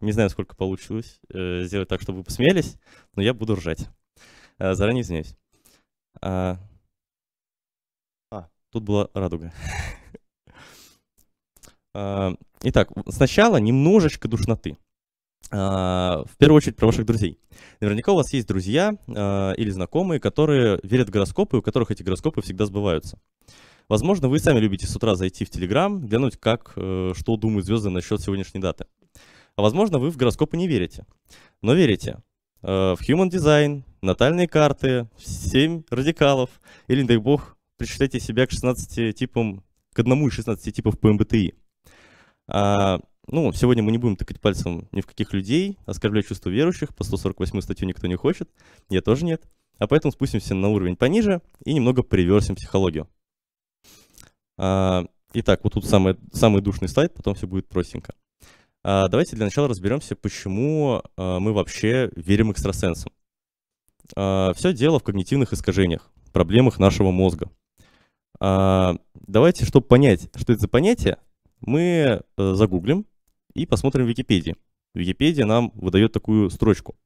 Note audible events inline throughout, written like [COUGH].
Не знаю, сколько получилось э, сделать так, чтобы вы посмеялись, но я буду ржать. Э, заранее извиняюсь. А, а тут была радуга. А, итак, сначала немножечко душноты. А, в первую очередь про ваших друзей. Наверняка у вас есть друзья а, или знакомые, которые верят в гороскопы, у которых эти гороскопы всегда сбываются. Возможно, вы сами любите с утра зайти в Телеграм, глянуть, как, э, что думают звезды насчет сегодняшней даты. А возможно, вы в гороскопы не верите. Но верите э, в Human Design, натальные карты, 7 радикалов, или, не дай бог, причитайте себя к 16 типам, к одному из 16 типов по МБТИ. А, ну, сегодня мы не будем тыкать пальцем ни в каких людей, оскорблять чувства верующих, по 148 статью никто не хочет, я тоже нет. А поэтому спустимся на уровень пониже и немного приверсим психологию. А, итак, вот тут самый, самый душный слайд, потом все будет простенько. А, давайте для начала разберемся, почему а, мы вообще верим экстрасенсам. А, Все дело в когнитивных искажениях, проблемах нашего мозга. Давайте, чтобы понять, что это за понятие, мы э, загуглим и посмотрим в Википедии. Википедия нам выдает такую строчку.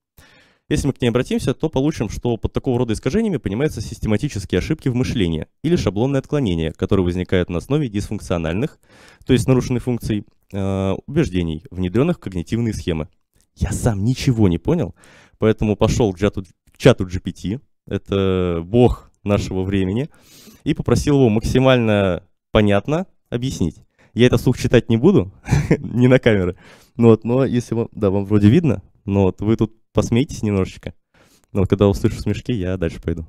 Если мы к ней обратимся, то получим, что под такого рода искажениями понимаются систематические ошибки в мышлении или шаблонные отклонения, которые возникают на основе дисфункциональных, то есть нарушенных функций, Э, убеждений, внедренных в когнитивные схемы. Я сам ничего не понял, поэтому пошел к чату, к чату GPT, это бог нашего времени, и попросил его максимально понятно объяснить. Я это слух читать не буду, [LAUGHS] не на камеры, но, вот, но если вам, да, вам вроде видно, но вот вы тут посмеетесь немножечко. Но вот когда услышу смешки, я дальше пойду.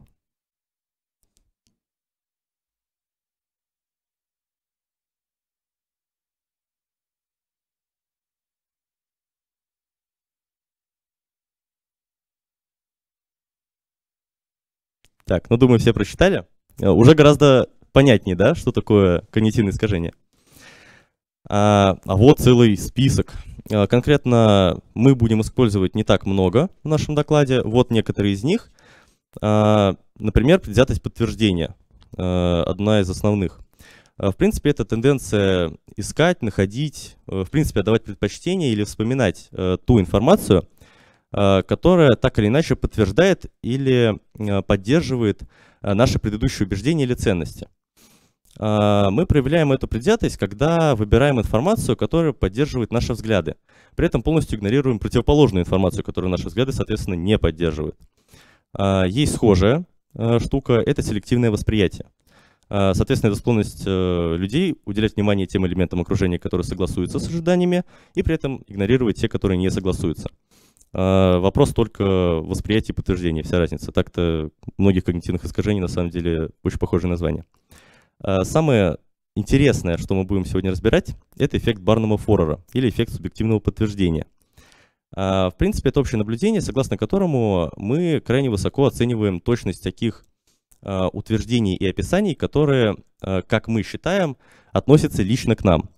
Так, ну думаю, все прочитали. Э, уже гораздо понятнее, да, что такое когнитивное искажение. А, а вот целый список. Э, конкретно мы будем использовать не так много в нашем докладе. Вот некоторые из них. А, например, предвзятость подтверждения. А, одна из основных. В принципе, это тенденция искать, находить, в принципе, отдавать предпочтение или вспоминать ту информацию, Э, которая так или иначе подтверждает или э, поддерживает э, наши предыдущие убеждения или ценности. Мы проявляем эту предвзятость, когда выбираем информацию, которая поддерживает наши взгляды. При этом полностью игнорируем противоположную информацию, которую наши взгляды, соответственно, не поддерживают. Есть схожая штука – это селективное восприятие. Соответственно, это склонность людей уделять внимание тем элементам окружения, которые согласуются с ожиданиями, и при этом игнорировать те, которые не согласуются. А, вопрос только восприятие и подтверждения, вся разница. Так-то многих когнитивных искажений на самом деле очень похожие названия. А, самое интересное, что мы будем сегодня разбирать, это эффект барнума Форрера или эффект субъективного подтверждения. А, в принципе, это общее наблюдение, согласно которому мы крайне высоко оцениваем точность таких утверждений и описаний, которые, как мы считаем, относятся лично к нам.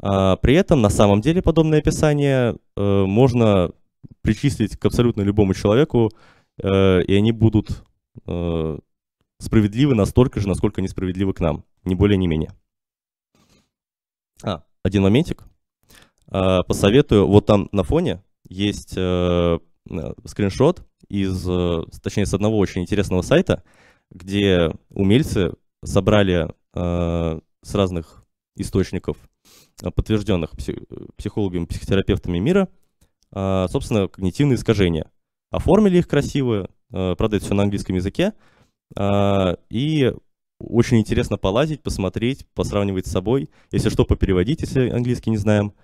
При этом на самом деле подобное описание э, можно причислить к абсолютно любому человеку, э, и они будут э, справедливы настолько же, насколько они справедливы к нам, не более, не менее. А, один моментик. Э, посоветую, вот там на фоне есть э, э скриншот из, э, точнее, с одного очень интересного сайта, где умельцы собрали э, с разных источников, э, подтвержденных психологами, психотерапевтами мира, а, собственно, когнитивные искажения. Оформили их красиво, а, правда, это все на английском языке, а, и очень интересно полазить, посмотреть, посравнивать с собой, если что, попереводить, если английский не знаем.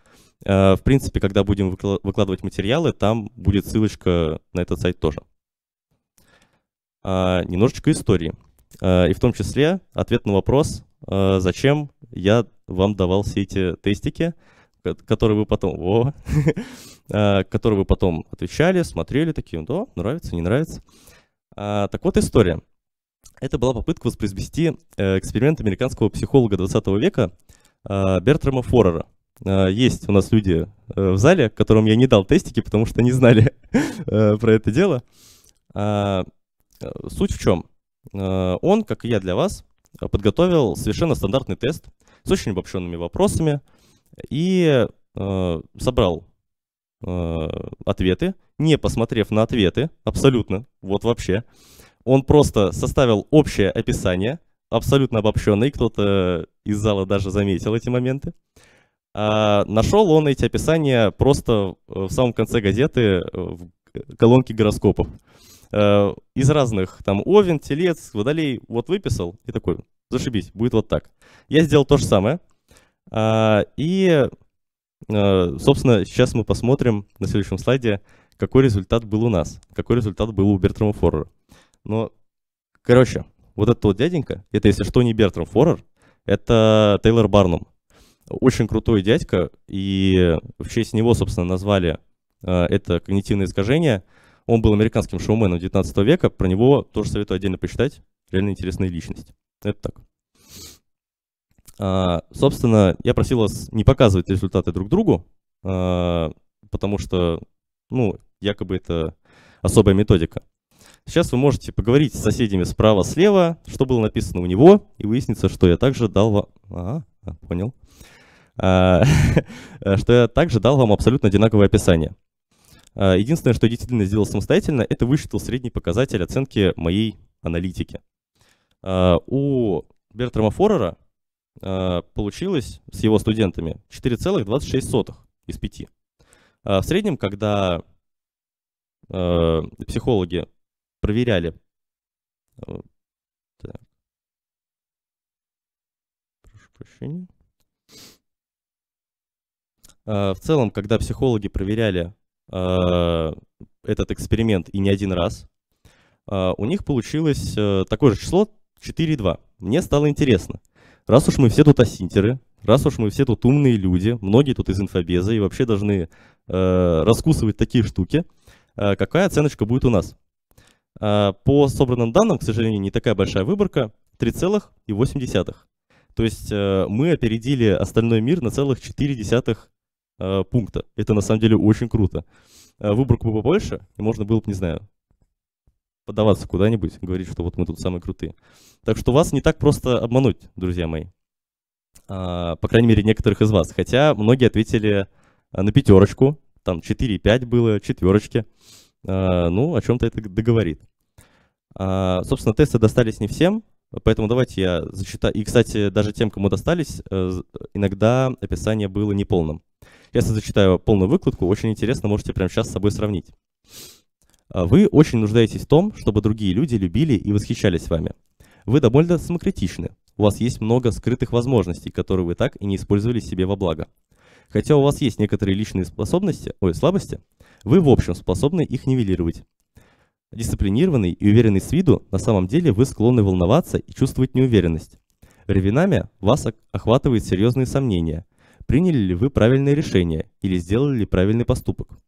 В принципе, когда будем выкладывать материалы, там будет ссылочка на этот сайт тоже. Немножечко истории. И в том числе ответ на вопрос, зачем я вам давал все эти тестики, который вы потом, во, [LAUGHS] а, который вы потом отвечали, смотрели, такие, да, нравится, не нравится. А, так вот история. Это была попытка воспроизвести э, эксперимент американского психолога 20 века а, Бертрама Форрера. А, есть у нас люди э, в зале, которым я не дал тестики, потому что не знали [LAUGHS] э, про это дело. Суть в чем? Он, как и я для вас, подготовил совершенно стандартный тест с очень обобщенными вопросами – и э, собрал э, ответы, не посмотрев на ответы, абсолютно, вот вообще. Он просто составил общее описание, абсолютно обобщенное, кто-то из зала даже заметил эти моменты. А нашел он эти описания просто э, в самом конце газеты в колонке гороскопов. Э, из разных, там, Овен, Телец, Водолей, вот выписал и такой, зашибись, будет вот так. Я сделал то же самое, а, и, а, собственно, сейчас мы посмотрим на следующем слайде, какой результат был у нас, какой результат был у Бертрама Форрера. Но, короче, вот этот вот дяденька, это, если что, не Бертрам Форрер, это Тейлор Барнум. Очень крутой дядька, и в честь него, собственно, назвали а, это когнитивное искажение. Он был американским шоуменом 19 века, про него тоже советую отдельно почитать, реально интересная личность. Это так. А, собственно, я просил вас не показывать результаты друг другу, а, потому что, ну, якобы это особая методика. Сейчас вы можете поговорить с соседями справа-слева, что было написано у него, и выяснится, что я также дал вам... А, а понял. [LAUGHS] Что я также дал вам абсолютно одинаковое описание. Единственное, что я действительно сделал самостоятельно, это высчитал средний показатель оценки моей аналитики. У Бертрама Форера Э, получилось с его студентами 4,26 из 5. А в среднем, когда э, психологи проверяли... Э, так. Прошу прощения. В целом, когда психологи проверяли этот эксперимент и не один раз, у них получилось такое же число 4,2. Мне стало интересно, раз уж мы все тут осинтеры, раз уж мы все тут умные люди, многие тут из инфобеза и вообще должны э, раскусывать такие штуки, э, какая оценочка будет у нас? Э, по собранным данным, к сожалению, не такая большая выборка, 3,8. То есть э, мы опередили остальной мир на целых 4 э, пункта. Это на самом деле очень круто. Э, выборку бы побольше, и можно было бы, не знаю, подаваться куда-нибудь, говорить, что вот мы тут самые крутые. Так что вас не так просто обмануть, друзья мои. А, по крайней мере, некоторых из вас. Хотя многие ответили а, на пятерочку, там 4,5 было, четверочки. А, ну, о чем-то это договорит. А, собственно, тесты достались не всем, поэтому давайте я зачитаю. И, кстати, даже тем, кому достались, э, иногда описание было неполным. Сейчас я зачитаю полную выкладку, очень интересно, можете прямо сейчас с собой сравнить. А вы очень нуждаетесь в том, чтобы другие люди любили и восхищались вами. Вы довольно самокритичны. У вас есть много скрытых возможностей, которые вы так и не использовали себе во благо. Хотя у вас есть некоторые личные способности, ой, слабости, вы в общем способны их нивелировать. Дисциплинированный и уверенный с виду, на самом деле вы склонны волноваться и чувствовать неуверенность. Временами вас охватывают серьезные сомнения, приняли ли вы правильное решение или сделали ли правильный поступок.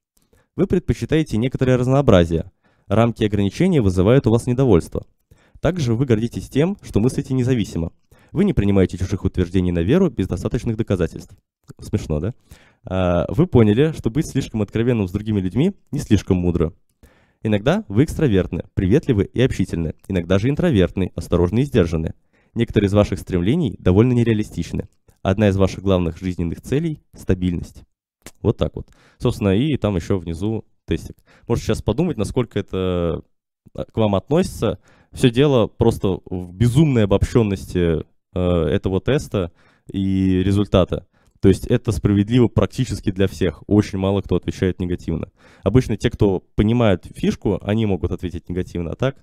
Вы предпочитаете некоторое разнообразие. Рамки и ограничения вызывают у вас недовольство. Также вы гордитесь тем, что мыслите независимо. Вы не принимаете чужих утверждений на веру без достаточных доказательств. Смешно, да? А, вы поняли, что быть слишком откровенным с другими людьми не слишком мудро. Иногда вы экстравертны, приветливы и общительны, иногда же интровертны, осторожны и сдержаны. Некоторые из ваших стремлений довольно нереалистичны. Одна из ваших главных жизненных целей – стабильность. Вот так вот. Собственно, и там еще внизу тестик. Можете сейчас подумать, насколько это а, к вам относится. Все дело просто в безумной обобщенности э, этого теста и результата. То есть это справедливо практически для всех. Очень мало кто отвечает негативно. Обычно те, кто понимают фишку, они могут ответить негативно. А так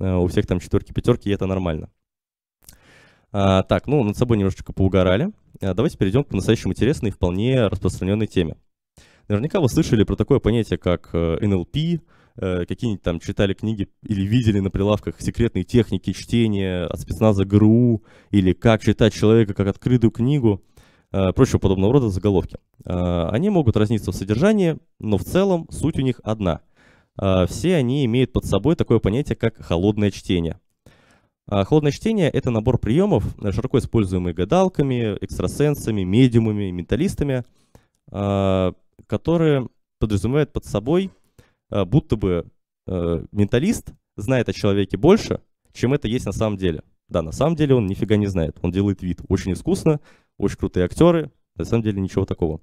э, у всех там четверки, пятерки, и это нормально. А, так, ну, над собой немножечко поугарали. А, давайте перейдем к настоящему интересной и вполне распространенной теме. Наверняка вы слышали про такое понятие, как NLP, э, э, какие-нибудь там читали книги или видели на прилавках секретные техники чтения от спецназа ГРУ, или как читать человека как открытую книгу, э, прочего подобного рода заголовки. А, они могут разниться в содержании, но в целом суть у них одна. А, все они имеют под собой такое понятие, как холодное чтение. А, холодное чтение — это набор приемов, э, широко используемые гадалками, экстрасенсами, медиумами, менталистами, а, которые подразумевают под собой, а, будто бы э, менталист знает о человеке больше, чем это есть на самом деле. Да, на самом деле он нифига не знает. Он делает вид очень искусно, очень крутые актеры, на самом деле ничего такого.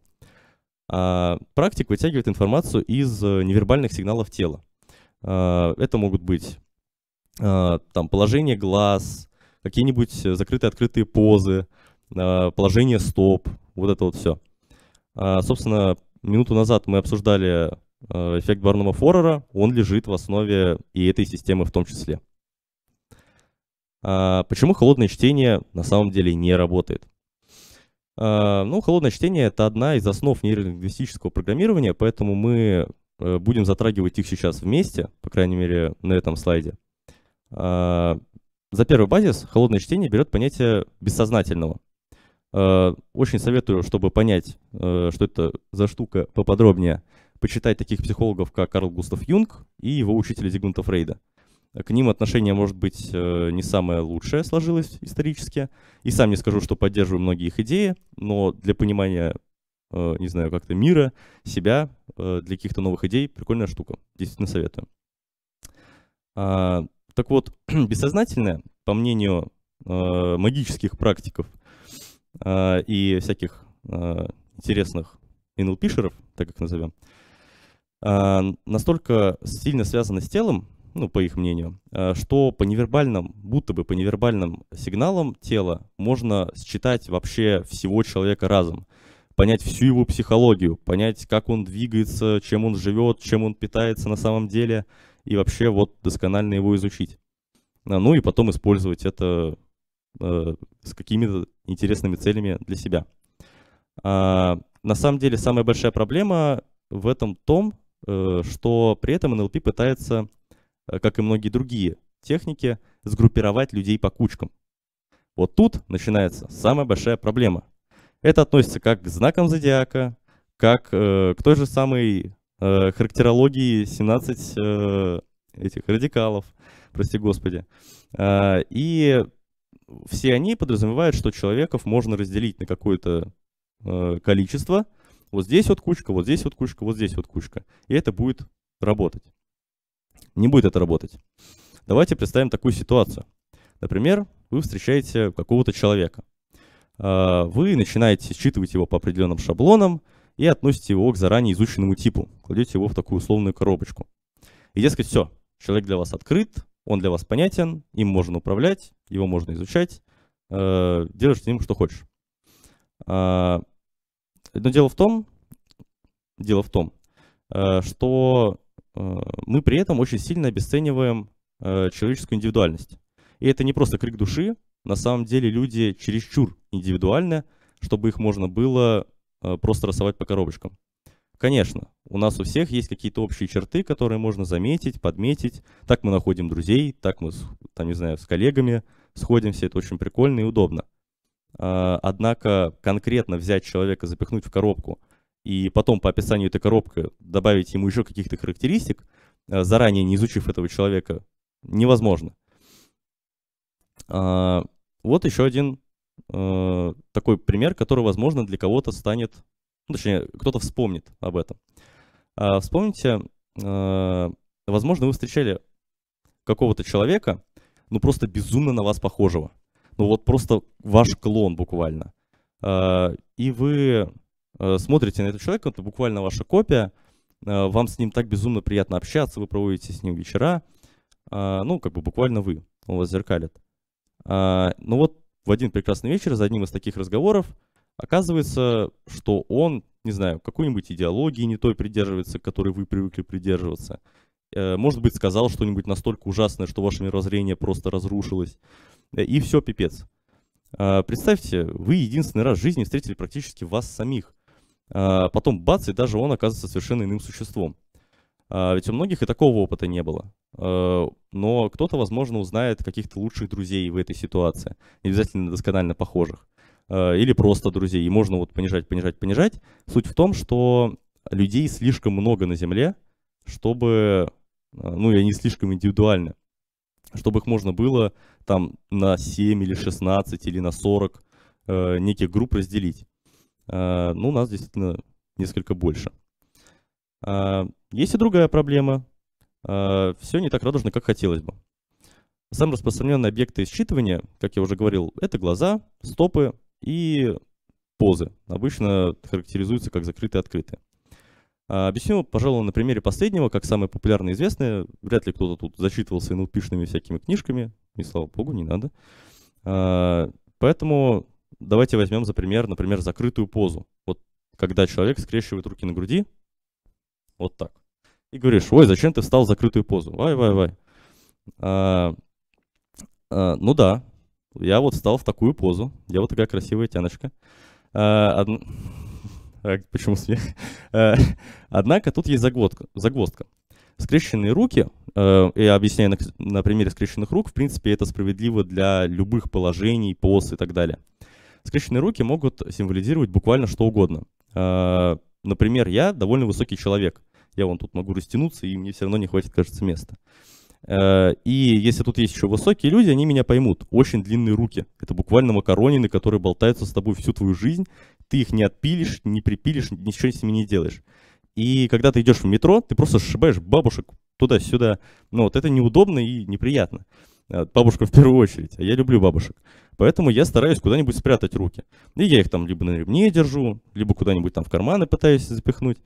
практик вытягивает информацию из э, невербальных сигналов тела. это могут быть Э, там положение глаз, какие-нибудь э, закрытые-открытые позы, э, положение стоп, вот это вот все. А, собственно, минуту назад мы обсуждали эффект барнума форера он лежит в основе и этой системы в том числе. А, почему холодное чтение на самом деле не работает? А, ну, холодное чтение — это одна из основ нейролингвистического программирования, поэтому мы будем затрагивать их сейчас вместе, по крайней мере, на этом слайде. Э, за первый базис холодное чтение берет понятие бессознательного. Э, очень советую, чтобы понять, э, что это за штука поподробнее, почитать таких психологов, как Карл Густав Юнг и его учителя Зигмунда Фрейда. К ним отношение, может быть, не самое лучшее сложилось исторически. И сам не скажу, что поддерживаю многие их идеи, но для понимания, не знаю, как-то мира, себя, для каких-то новых идей, прикольная штука. Действительно советую. А, так вот, [CLEARS THROAT] бессознательное, по мнению э, магических практиков э, и всяких э, интересных NLP-шеров, так их назовем, э, настолько сильно связано с телом, ну, по их мнению, э, что по невербальным, будто бы по невербальным сигналам тела можно считать вообще всего человека разом, понять всю его психологию, понять, как он двигается, чем он живет, чем он питается на самом деле, и вообще вот досконально его изучить. А, ну и потом использовать это э, с какими-то интересными целями для себя. А, на самом деле самая большая проблема в этом том, э, что при этом NLP пытается, э, как и многие другие техники, сгруппировать людей по кучкам. Вот тут начинается самая большая проблема. Это относится как к знакам зодиака, как э, к той же самой э, характерологии 17 э, этих радикалов, прости господи. Э, и все они подразумевают, что человеков можно разделить на какое-то э, количество. Вот здесь вот кучка, вот здесь вот кучка, вот здесь вот кучка. И это будет работать. Не будет это работать. Давайте представим такую ситуацию. Например, вы встречаете какого-то человека. Э, вы начинаете считывать его по определенным шаблонам, и относите его к заранее изученному типу, кладете его в такую условную коробочку. И, дескать, все, человек для вас открыт, он для вас понятен, им можно управлять, его можно изучать, э, делаешь с ним что хочешь. Э, но дело в том, дело в том, э, что э, мы при этом очень сильно обесцениваем э, человеческую индивидуальность. И это не просто крик души, на самом деле люди чересчур индивидуальны, чтобы их можно было Э, просто рисовать по коробочкам. Конечно, у нас у всех есть какие-то общие черты, которые можно заметить, подметить. Так мы находим друзей, так мы, там, не знаю, с коллегами сходимся, это очень прикольно и удобно. А, однако конкретно взять человека, запихнуть в коробку и потом по описанию этой коробки добавить ему еще каких-то характеристик, э, заранее не изучив этого человека, невозможно. А, вот еще один э, такой пример, который, возможно, для кого-то станет, ну, точнее, кто-то вспомнит об этом. Э, вспомните, э, возможно, вы встречали какого-то человека, ну просто безумно на вас похожего. Ну вот просто ваш клон буквально. Э, и вы э, смотрите на этого человека, это буквально ваша копия, э, вам с ним так безумно приятно общаться, вы проводите с ним вечера, а, ну как бы буквально вы, он вас зеркалит. Ну вот в один прекрасный вечер за одним из таких разговоров оказывается, что он, не знаю, какой-нибудь идеологии не той придерживается, которой вы привыкли придерживаться. Э, может быть, сказал что-нибудь настолько ужасное, что ваше мировоззрение просто разрушилось. Э, и все, пипец. Э, представьте, вы единственный раз в жизни встретили практически вас самих. Потом бац, и даже он оказывается совершенно иным существом. А, ведь у многих и такого опыта не было. А, но кто-то, возможно, узнает каких-то лучших друзей в этой ситуации. Не обязательно досконально похожих. А, или просто друзей. И можно вот понижать, понижать, понижать. Суть в том, что людей слишком много на Земле, чтобы... Ну, и они слишком индивидуальны. Чтобы их можно было там на 7 или 16 или на 40 неких групп разделить. Ну, нас действительно несколько больше. А, есть и другая проблема. А, Все не так радужно, как хотелось бы. Самые распространенные объекты считывания, как я уже говорил, это глаза, стопы и позы. Обычно характеризуются как закрытые и открытые. А, объясню, пожалуй, на примере последнего, как самое популярное и известное. Вряд ли кто-то тут зачитывался инупишными всякими книжками. И слава богу, не надо. Поэтому давайте возьмем за пример, например, закрытую позу. Вот когда человек скрещивает руки на груди, вот так. И говоришь, ой, зачем ты встал в закрытую позу? Вай, вай, вай. А, а, ну да, я вот встал в такую позу. Я вот такая красивая тяночка. А, од... [LAUGHS] А, почему смех? А, однако тут есть загвоздка. загвоздка. Скрещенные руки, э, я объясняю на, на примере скрещенных рук, в принципе, это справедливо для любых положений, поз и так далее. Скрещенные руки могут символизировать буквально что угодно. А, Например, я довольно высокий человек. Я вон тут могу растянуться, и мне все равно не хватит, кажется, места. Э, и если тут есть еще высокие люди, они меня поймут. Очень длинные руки. Это буквально макаронины, которые болтаются с тобой всю твою жизнь. Ты их не отпилишь, не припилишь, ничего с ними не делаешь. И когда ты идешь в метро, ты просто сшибаешь бабушек туда-сюда. Ну вот это неудобно и неприятно. Э, бабушка в первую очередь. А я люблю бабушек. Поэтому я стараюсь куда-нибудь спрятать руки. И я их там либо на ремне держу, либо куда-нибудь там в карманы пытаюсь запихнуть.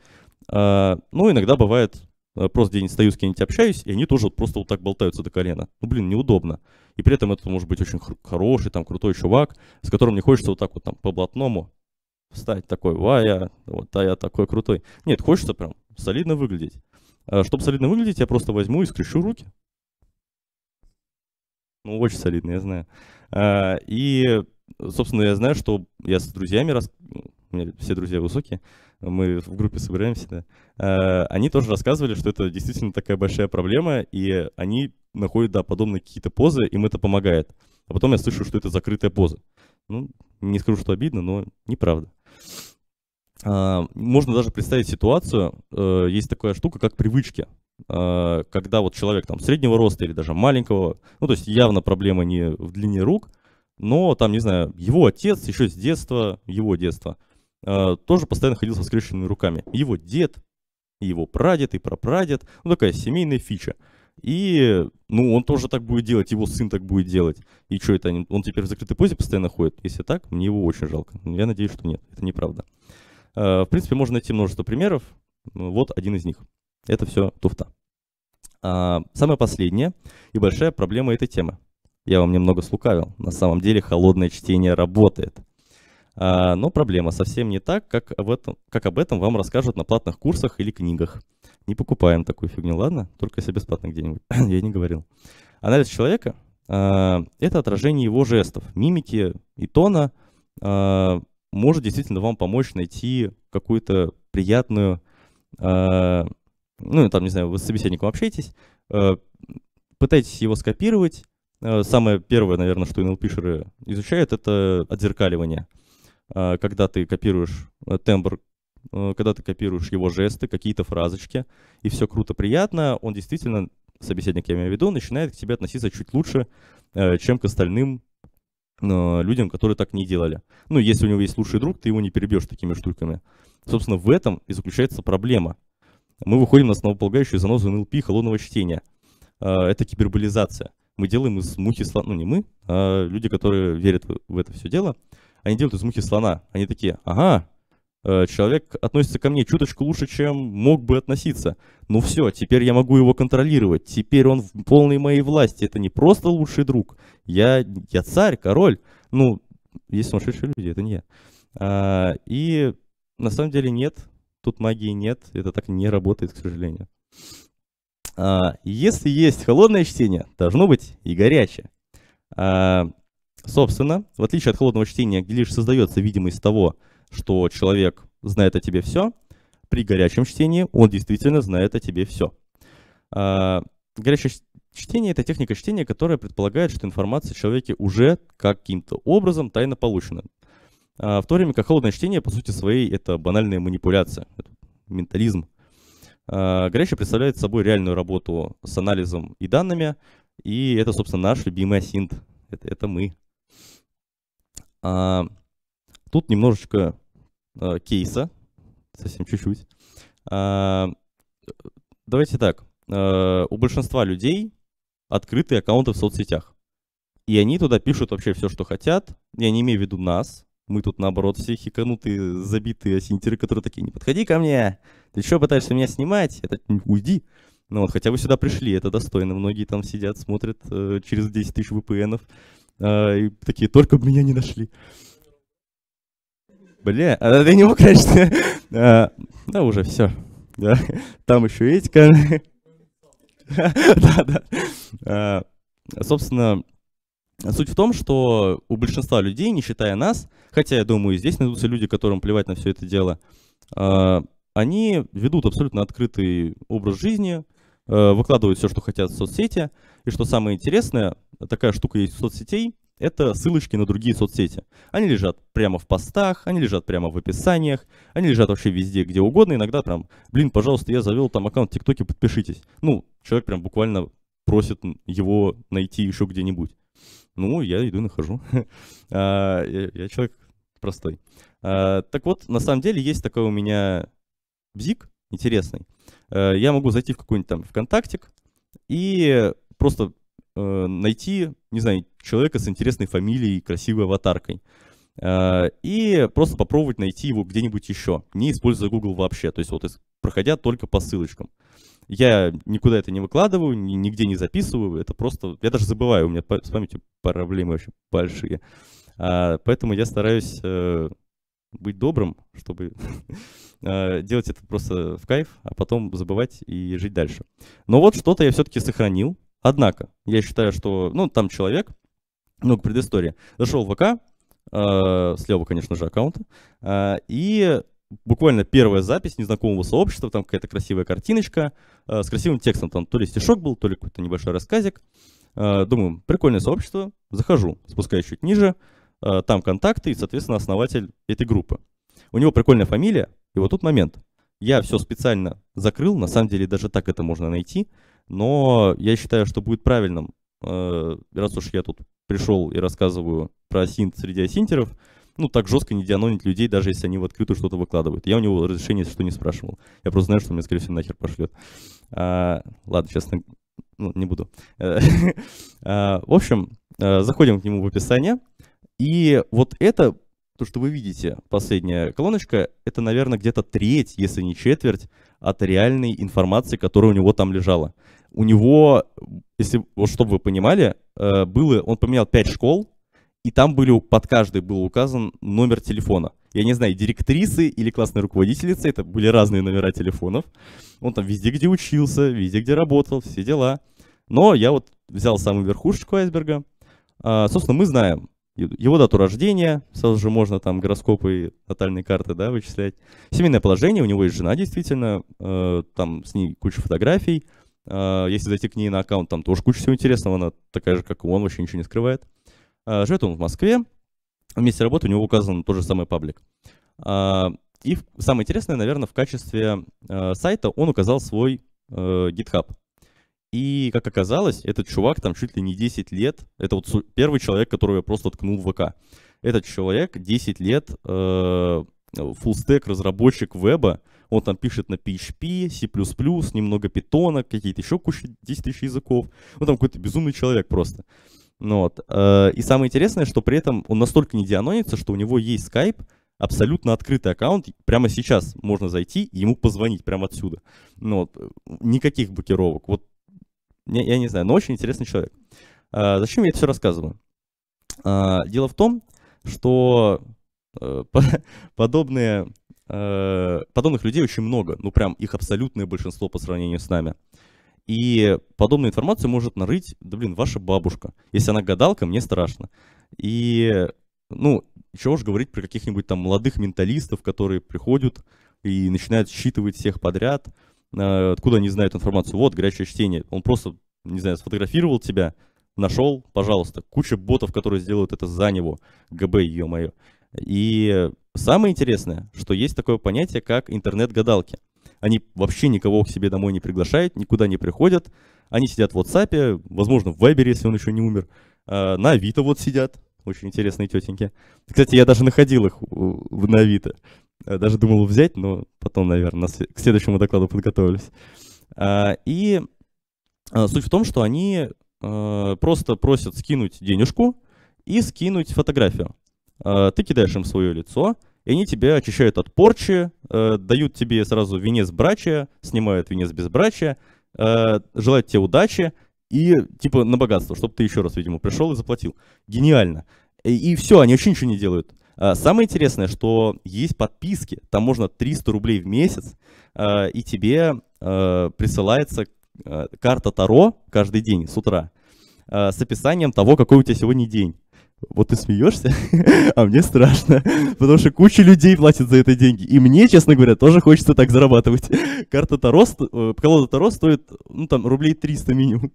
А, ну, иногда бывает, э, просто где-нибудь стою, с кем-нибудь общаюсь, и они тоже вот просто вот так болтаются до колена. Ну, блин, неудобно. И при этом это может быть очень хороший, там, крутой чувак, с которым мне хочется вот так вот там по блатному встать такой, ва, я, вот, а я такой крутой. Нет, хочется прям солидно выглядеть. А, чтобы солидно выглядеть, я просто возьму и скрещу руки. Ну, очень солидно, я знаю. Э, и, собственно, я знаю, что я с друзьями, раз... у меня все друзья высокие, мы в группе собираемся, да, э, они тоже рассказывали, что это действительно такая большая проблема, и они находят, да, подобные какие-то позы, им это помогает. А потом я слышу, что это закрытая поза. Ну, не скажу, что обидно, но неправда. Э, можно даже представить ситуацию, есть такая штука, как привычки. Э, когда вот человек там среднего роста или даже маленького, ну то есть явно проблема не в длине рук, но там, не знаю, его отец еще с детства, его детства, э, тоже постоянно ходил со скрещенными руками. Его дед, его прадед, и прапрадед, ну такая семейная фича. И, ну, он тоже так будет делать, его сын так будет делать. И что это, он теперь в закрытой позе постоянно ходит? Если так, мне его очень жалко. Я надеюсь, что нет, это неправда. Э, в принципе, можно найти множество примеров. Вот один из них. Это все туфта. А, самое последнее и большая проблема этой темы. Я вам немного слукавил. На самом деле холодное чтение работает. А, но проблема совсем не так, как об, этом, как об этом вам расскажут на платных курсах или книгах. Не покупаем такую фигню, ладно? Только если бесплатно где-нибудь. [COUGHS] Я не говорил. Анализ человека а, это отражение его жестов, мимики и тона а, может действительно вам помочь найти какую-то приятную а, ну, там, не знаю, вы с собеседником общаетесь, э, пытаетесь его скопировать. Э, самое первое, наверное, что NLP-шеры изучают, это отзеркаливание. Э, когда ты копируешь тембр, когда ты копируешь его жесты, какие-то фразочки, и все круто, приятно, он действительно, собеседник я имею в виду, начинает к тебе относиться чуть лучше, чем к остальным людям, которые так не делали. Ну, если у него есть лучший друг, ты его не перебьешь такими штуками. Собственно, в этом и заключается проблема – мы выходим на основополагающую занозу НЛП холодного чтения. А, это киберболизация. Мы делаем из мухи слона, ну не мы, а люди, которые верят в это все дело, они делают из мухи слона. Они такие, ага, э, человек относится ко мне чуточку лучше, чем мог бы относиться. Ну все, теперь я могу его контролировать, теперь он в полной моей власти. Это не просто лучший друг, я, я царь, король. Ну, есть сумасшедшие люди, это не я. А, и на самом деле нет, тут магии нет, это так не работает, к сожалению. А, если есть холодное чтение, должно быть и горячее. А, собственно, в отличие от холодного чтения, где лишь создается видимость того, что человек знает о тебе все, при горячем чтении он действительно знает о тебе все. А, горячее чтение – это техника чтения, которая предполагает, что информация о человеке уже каким-то образом тайно получена. А, в то время как холодное чтение, по сути своей, это банальная манипуляция, это ментализм. А, Горячее представляет собой реальную работу с анализом и данными, и это, собственно, наш любимый асинт. Это, это мы. А, тут немножечко а, кейса, совсем чуть-чуть. А, давайте так. А, у большинства людей открытые аккаунты в соцсетях. И они туда пишут вообще все, что хотят. Я не имею в виду нас, мы тут, наоборот, все хиканутые, забитые синтеры, которые такие, не подходи ко мне, ты что пытаешься меня снимать? Это уйди. Ну вот, хотя вы сюда пришли, это достойно. Многие там сидят, смотрят э, через 10 тысяч vpn Э, и такие, только бы меня не нашли. Бля, а ты не мог раньше? [LAUGHS] А, да уже, все. Там еще эти [LAUGHS] Да, да. А, собственно, Суть в том, что у большинства людей, не считая нас, хотя, я думаю, и здесь найдутся люди, которым плевать на все это дело, а, они ведут абсолютно открытый образ жизни, а, выкладывают все, что хотят в соцсети. И что самое интересное, такая штука есть в соцсетей, это ссылочки на другие соцсети. Они лежат прямо в постах, они лежат прямо в описаниях, они лежат вообще везде, где угодно. Иногда прям, блин, пожалуйста, я завел там аккаунт в ТикТоке, подпишитесь. Ну, человек прям буквально просит его найти еще где-нибудь. Ну, я иду нахожу. [LAUGHS] А, я, я человек простой. А, так вот, на самом деле есть такой у меня бзик интересный. Э, я могу зайти в какой-нибудь там ВКонтактик и просто э, найти, не знаю, человека с интересной фамилией и красивой аватаркой. А, и просто попробовать найти его где-нибудь еще, не используя Google вообще, то есть вот проходя только по ссылочкам. Я никуда это не выкладываю, нигде не записываю, это просто... Я даже забываю, у меня с памятью проблемы вообще большие. А, поэтому я стараюсь э, быть добрым, чтобы [LAUGHS] э, делать это просто в кайф, а потом забывать и жить дальше. Но вот что-то я все-таки сохранил. Однако, я считаю, что, ну, там человек, много предыстории, зашел в ВК э, слева, конечно же, аккаунта, э, и буквально первая запись незнакомого сообщества, там какая-то красивая картиночка э, с красивым текстом, там то ли стишок был, то ли какой-то небольшой рассказик. Э, думаю, прикольное сообщество, захожу, спускаюсь чуть ниже, э, там контакты и, соответственно, основатель этой группы. У него прикольная фамилия, и вот тут момент. Я все специально закрыл, на самом деле даже так это можно найти, но я считаю, что будет правильным, э, раз уж я тут пришел и рассказываю про синт среди синтеров ну, так жестко не дианонить людей, даже если они в открытую что-то выкладывают. Я у него разрешения, если что, не спрашивал. Я просто знаю, что мне скорее всего, нахер пошлет. А, ладно, сейчас ну, не буду. [LAUGHS] а, в общем, э, заходим к нему в описание. И вот это, то, что вы видите, последняя колоночка, это, наверное, где-то треть, если не четверть, от реальной информации, которая у него там лежала. У него, если вот чтобы вы понимали, э, было, он поменял 5 школ, и там были, под каждый был указан номер телефона. Я не знаю, директрисы или классные руководительницы, это были разные номера телефонов. Он там везде, где учился, везде, где работал, все дела. Но я вот взял самую верхушечку айсберга. А, собственно, мы знаем его дату рождения, сразу же можно там гороскопы и натальные карты, да, вычислять. Семейное положение, у него есть жена, действительно, э, там с ней куча фотографий. Э, если зайти к ней на аккаунт, там тоже куча всего интересного, она такая же, как и он, вообще ничего не скрывает. А, живет он в Москве, в месте работы у него указан тот же самый паблик. А, и самое интересное, наверное, в качестве а, сайта он указал свой э, GitHub. И, как оказалось, этот чувак там чуть ли не 10 лет, это вот первый человек, которого я просто ткнул в ВК. Этот человек 10 лет фуллстек э, разработчик веба, он там пишет на PHP, C++, немного питона, какие-то еще куча 10 тысяч языков. Ну, там какой-то безумный человек просто. Ну, вот. Э, и самое интересное, что при этом он настолько не дианонится, что у него есть Skype, абсолютно открытый аккаунт, прямо сейчас можно зайти и ему позвонить прямо отсюда. Ну, вот. Э, никаких блокировок. Вот, я, не знаю, но очень интересный человек. Э, зачем я это все рассказываю? дело в том, что [LAUGHS] подобные, э, подобных людей очень много, ну прям их абсолютное большинство по сравнению с нами. И подобную информацию может нарыть, да блин, ваша бабушка. Если она гадалка, мне страшно. И, ну, чего уж говорить про каких-нибудь там молодых менталистов, которые приходят и начинают считывать всех подряд, э, откуда они знают информацию. Вот, горячее чтение. Он просто, не знаю, сфотографировал тебя, нашел, пожалуйста, куча ботов, которые сделают это за него, ГБ, ё-моё. И самое интересное, что есть такое понятие, как интернет-гадалки. Они вообще никого к себе домой не приглашают, никуда не приходят. Они сидят в WhatsApp, возможно, в Viber, если он еще не умер. А, на Авито вот сидят, очень интересные тетеньки. Кстати, я даже находил их на Авито. Э, даже думал взять, но потом, наверное, к следующему докладу подготовились. А, и а, суть в том, что они э, просто просят скинуть денежку и скинуть фотографию. Ты кидаешь им свое лицо, и они тебя очищают от порчи, э, дают тебе сразу венец брачия, снимают венец безбрачия, э, желают тебе удачи и типа на богатство, чтобы ты еще раз, видимо, пришел и заплатил. Гениально. И, и все, они вообще ничего не делают. А, самое интересное, что есть подписки, там можно 300 рублей в месяц, э, и тебе э, присылается э, карта Таро каждый день с утра с описанием того, какой у тебя сегодня день вот ты смеешься, [LAUGHS] а мне страшно, [LAUGHS] потому что куча людей платит за это деньги. И мне, честно говоря, тоже хочется так зарабатывать. [LAUGHS] Карта Таро, э, колода Таро стоит, ну там, рублей 300 минимум.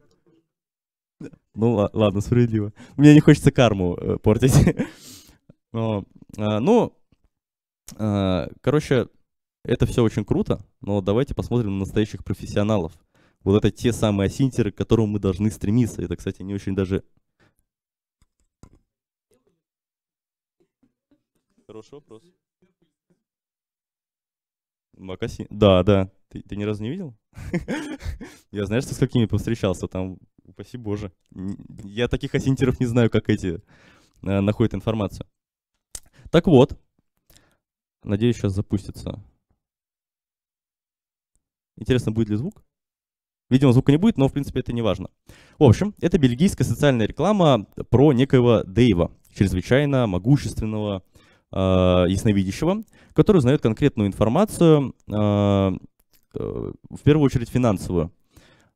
Ну ладно, справедливо. Мне не хочется карму э, портить. А, ну, а, короче, это все очень круто, но давайте посмотрим на настоящих профессионалов. Вот это те самые асинтеры, к которым мы должны стремиться. Это, кстати, не очень даже Хороший вопрос. Макаси. Да, да. Ты, ты ни разу не видел? [LAUGHS] Я знаешь, что с какими повстречался там, упаси боже. Я таких осинтеров не знаю, как эти э, находят информацию. Так вот, надеюсь, сейчас запустится. Интересно, будет ли звук? Видимо, звука не будет, но, в принципе, это не важно. В общем, это бельгийская социальная реклама про некоего Дэйва, чрезвычайно могущественного Э, ясновидящего, который узнает конкретную информацию, э, э, в первую очередь финансовую.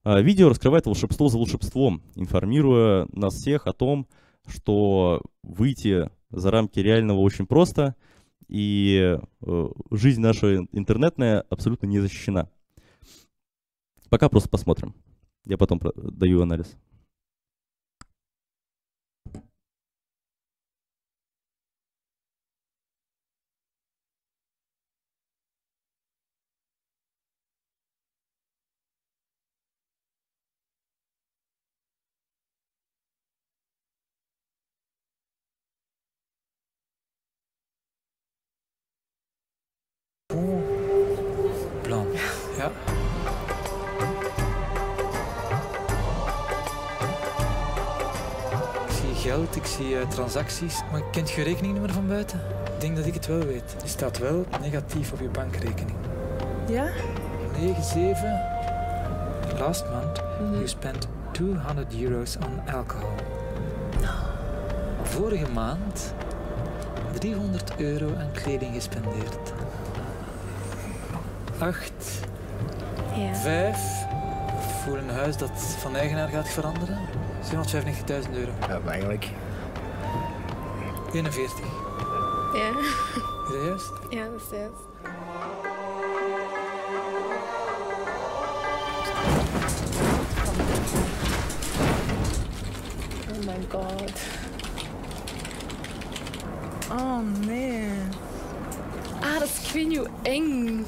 Видео раскрывает волшебство за волшебством, информируя нас всех о том, что выйти за рамки реального очень просто, и жизнь наша интернетная абсолютно не защищена. Пока просто посмотрим. Я потом даю анализ. transacties. Maar kent je rekeningnummer van buiten? Ik denk dat ik het wel weet. Er staat wel negatief op je bankrekening. Ja? 9-7. Last month, je you mhm. spent 200 euros on alcohol. No. Vorige maand 300 euro aan kleding gespendeerd. 8. Ja. 5. Voor een huis dat van eigenaar gaat veranderen. 795.000 euro. Ja, eigenlijk 41. Ja. Is dat juist? Ja, dat is juist. Oh my god. Oh nee. Ah, dat is ik eng.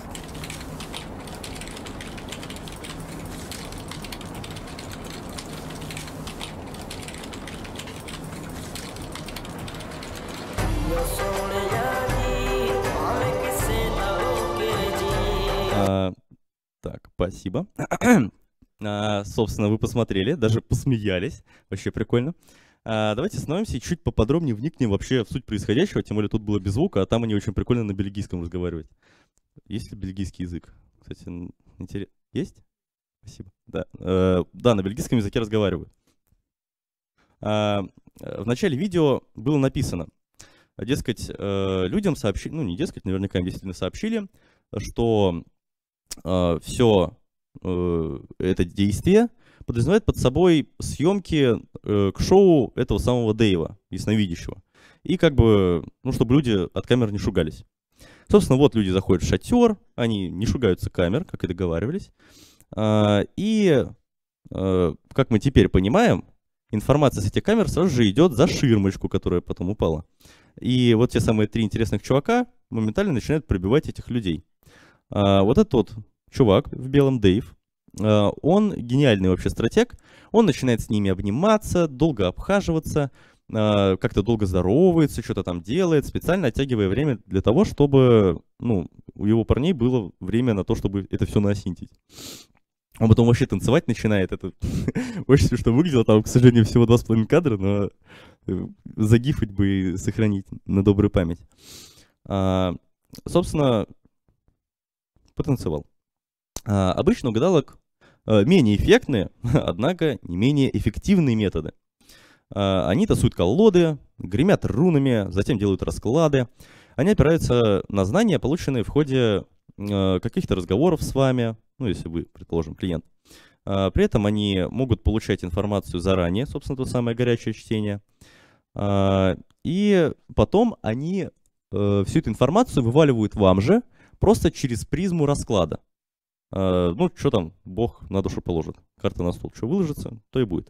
А, так, спасибо. [CLEARS THROAT] а, собственно, вы посмотрели, даже посмеялись. Вообще прикольно. А, давайте остановимся и чуть поподробнее вникнем вообще в суть происходящего, тем более тут было без звука, а там они очень прикольно на бельгийском разговаривают. Есть ли бельгийский язык? Кстати, интересно. Есть? Спасибо. Да, э, да, на бельгийском языке разговаривают. Э, а, в начале видео было написано, дескать, э, людям сообщили, ну не дескать, наверняка им действительно сообщили, что а, все э, это действие подразумевает под собой съемки э, к шоу этого самого Дэйва, ясновидящего. И как бы, ну, чтобы люди от камер не шугались. Собственно, вот люди заходят в шатер, они не шугаются камер, как и договаривались. А, и, э, как мы теперь понимаем, информация с этих камер сразу же идет за ширмочку, которая потом упала. И вот те самые три интересных чувака моментально начинают пробивать этих людей. А, вот этот вот чувак в белом, Дэйв, а, он гениальный вообще стратег, он начинает с ними обниматься, долго обхаживаться, а, как-то долго здоровается, что-то там делает, специально оттягивая время для того, чтобы, ну, у его парней было время на то, чтобы это все насинтить. Он потом вообще танцевать начинает, это [LAUGHS] очень смешно выглядело, там, к сожалению, всего два с половиной кадра, но э, загифать бы и сохранить на добрую память. собственно, потанцевал. А, обычно у гадалок а, менее эффектные, [LAUGHS] однако не менее эффективные методы. А, они тасуют колоды, гремят рунами, затем делают расклады. Они опираются на знания, полученные в ходе а, каких-то разговоров с вами, ну, если вы, предположим, клиент. А, при этом они могут получать информацию заранее, собственно, то самое горячее чтение. А, и потом они э, всю эту информацию вываливают вам же, просто через призму расклада. Э, ну, что там, бог на душу положит. Карта на стол, что выложится, то и будет.